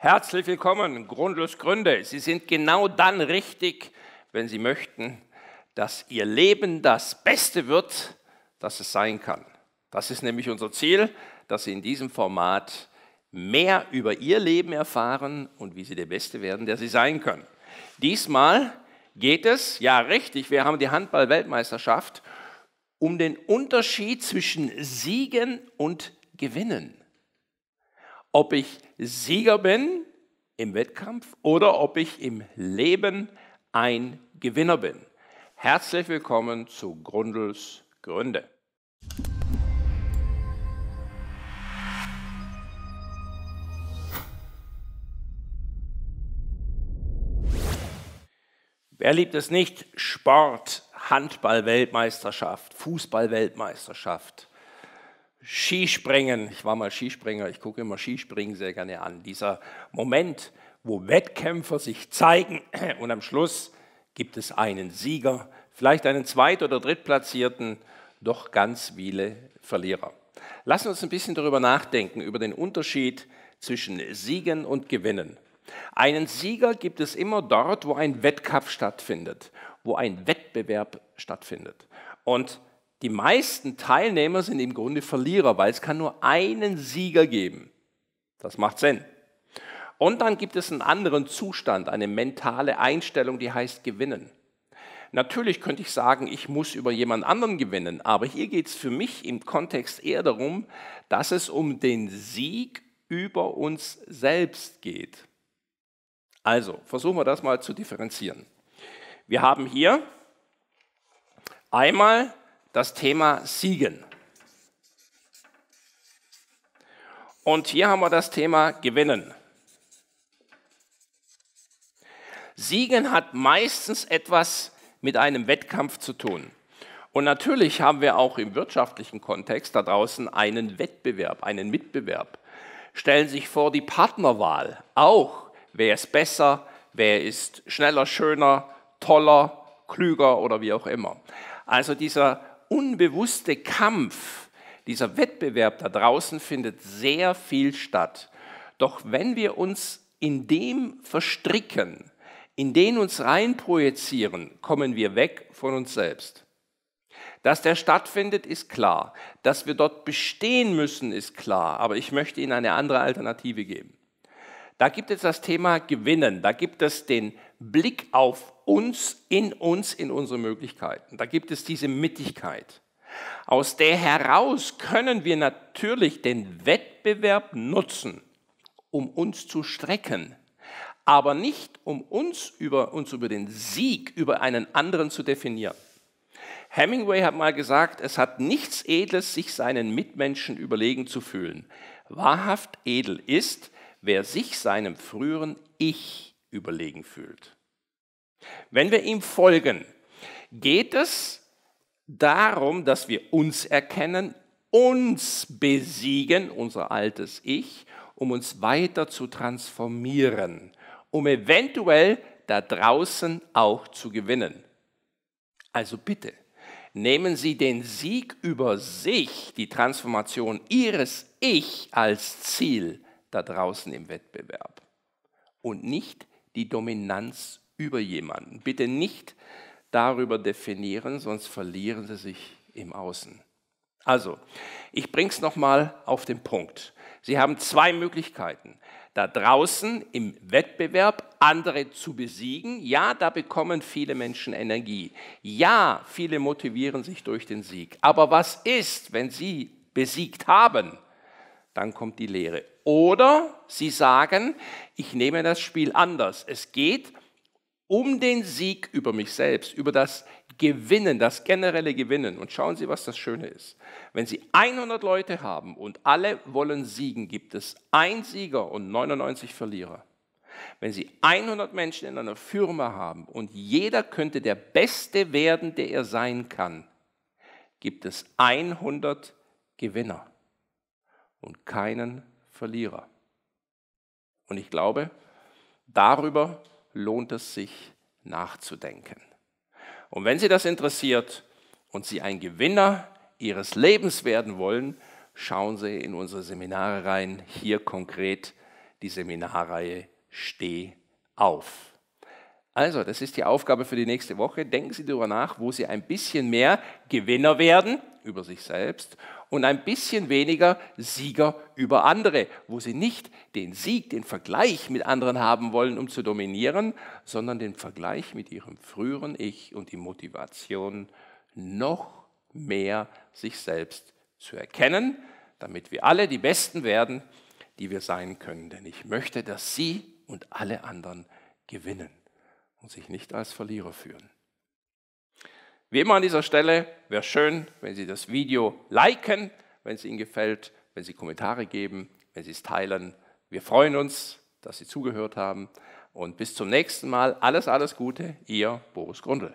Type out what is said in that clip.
Herzlich willkommen, grundlos Gründe. Sie sind genau dann richtig, wenn Sie möchten, dass Ihr Leben das Beste wird, das es sein kann. Das ist nämlich unser Ziel, dass Sie in diesem Format mehr über Ihr Leben erfahren und wie Sie der Beste werden, der Sie sein können. Diesmal geht es, ja richtig, wir haben die Handball-Weltmeisterschaft, um den Unterschied zwischen Siegen und Gewinnen ob ich Sieger bin im Wettkampf oder ob ich im Leben ein Gewinner bin. Herzlich willkommen zu Grundels Gründe. Wer liebt es nicht? Sport, Handball-Weltmeisterschaft, Fußball-Weltmeisterschaft, Skispringen, ich war mal Skispringer, ich gucke immer Skispringen sehr gerne an. Dieser Moment, wo Wettkämpfer sich zeigen und am Schluss gibt es einen Sieger, vielleicht einen Zweit- oder Drittplatzierten, doch ganz viele Verlierer. Lassen uns ein bisschen darüber nachdenken, über den Unterschied zwischen Siegen und Gewinnen. Einen Sieger gibt es immer dort, wo ein Wettkampf stattfindet, wo ein Wettbewerb stattfindet. Und die meisten Teilnehmer sind im Grunde Verlierer, weil es kann nur einen Sieger geben. Das macht Sinn. Und dann gibt es einen anderen Zustand, eine mentale Einstellung, die heißt Gewinnen. Natürlich könnte ich sagen, ich muss über jemand anderen gewinnen, aber hier geht es für mich im Kontext eher darum, dass es um den Sieg über uns selbst geht. Also versuchen wir das mal zu differenzieren. Wir haben hier einmal das Thema Siegen. Und hier haben wir das Thema Gewinnen. Siegen hat meistens etwas mit einem Wettkampf zu tun. Und natürlich haben wir auch im wirtschaftlichen Kontext da draußen einen Wettbewerb, einen Mitbewerb. Stellen Sie sich vor, die Partnerwahl auch. Wer ist besser? Wer ist schneller, schöner, toller, klüger oder wie auch immer? Also dieser unbewusste Kampf, dieser Wettbewerb da draußen findet sehr viel statt. Doch wenn wir uns in dem verstricken, in den uns rein projizieren, kommen wir weg von uns selbst. Dass der stattfindet, ist klar. Dass wir dort bestehen müssen, ist klar. Aber ich möchte Ihnen eine andere Alternative geben. Da gibt es das Thema Gewinnen. Da gibt es den Blick auf uns, in uns, in unsere Möglichkeiten. Da gibt es diese Mittigkeit. Aus der heraus können wir natürlich den Wettbewerb nutzen, um uns zu strecken, aber nicht um uns über, uns über den Sieg über einen anderen zu definieren. Hemingway hat mal gesagt, es hat nichts Edles, sich seinen Mitmenschen überlegen zu fühlen. Wahrhaft edel ist, wer sich seinem früheren Ich überlegen fühlt. Wenn wir ihm folgen, geht es darum, dass wir uns erkennen, uns besiegen, unser altes Ich, um uns weiter zu transformieren, um eventuell da draußen auch zu gewinnen. Also bitte, nehmen Sie den Sieg über sich, die Transformation Ihres Ich als Ziel da draußen im Wettbewerb und nicht die Dominanz über jemanden. Bitte nicht darüber definieren, sonst verlieren sie sich im Außen. Also, ich bringe es nochmal auf den Punkt. Sie haben zwei Möglichkeiten. Da draußen im Wettbewerb andere zu besiegen, ja, da bekommen viele Menschen Energie. Ja, viele motivieren sich durch den Sieg. Aber was ist, wenn sie besiegt haben? Dann kommt die Lehre. Oder sie sagen, ich nehme das Spiel anders. Es geht um den Sieg über mich selbst, über das Gewinnen, das generelle Gewinnen. Und schauen Sie, was das Schöne ist. Wenn Sie 100 Leute haben und alle wollen siegen, gibt es ein Sieger und 99 Verlierer. Wenn Sie 100 Menschen in einer Firma haben und jeder könnte der Beste werden, der er sein kann, gibt es 100 Gewinner und keinen Verlierer. Und ich glaube, darüber lohnt es sich nachzudenken. Und wenn Sie das interessiert und Sie ein Gewinner Ihres Lebens werden wollen, schauen Sie in unsere Seminare rein, hier konkret die Seminarreihe Steh auf. Also, das ist die Aufgabe für die nächste Woche. Denken Sie darüber nach, wo Sie ein bisschen mehr Gewinner werden über sich selbst und ein bisschen weniger Sieger über andere, wo sie nicht den Sieg, den Vergleich mit anderen haben wollen, um zu dominieren, sondern den Vergleich mit ihrem früheren Ich und die Motivation, noch mehr sich selbst zu erkennen, damit wir alle die Besten werden, die wir sein können. Denn ich möchte, dass Sie und alle anderen gewinnen und sich nicht als Verlierer führen. Wie immer an dieser Stelle wäre schön, wenn Sie das Video liken, wenn es Ihnen gefällt, wenn Sie Kommentare geben, wenn Sie es teilen. Wir freuen uns, dass Sie zugehört haben und bis zum nächsten Mal. Alles, alles Gute, Ihr Boris Grundl.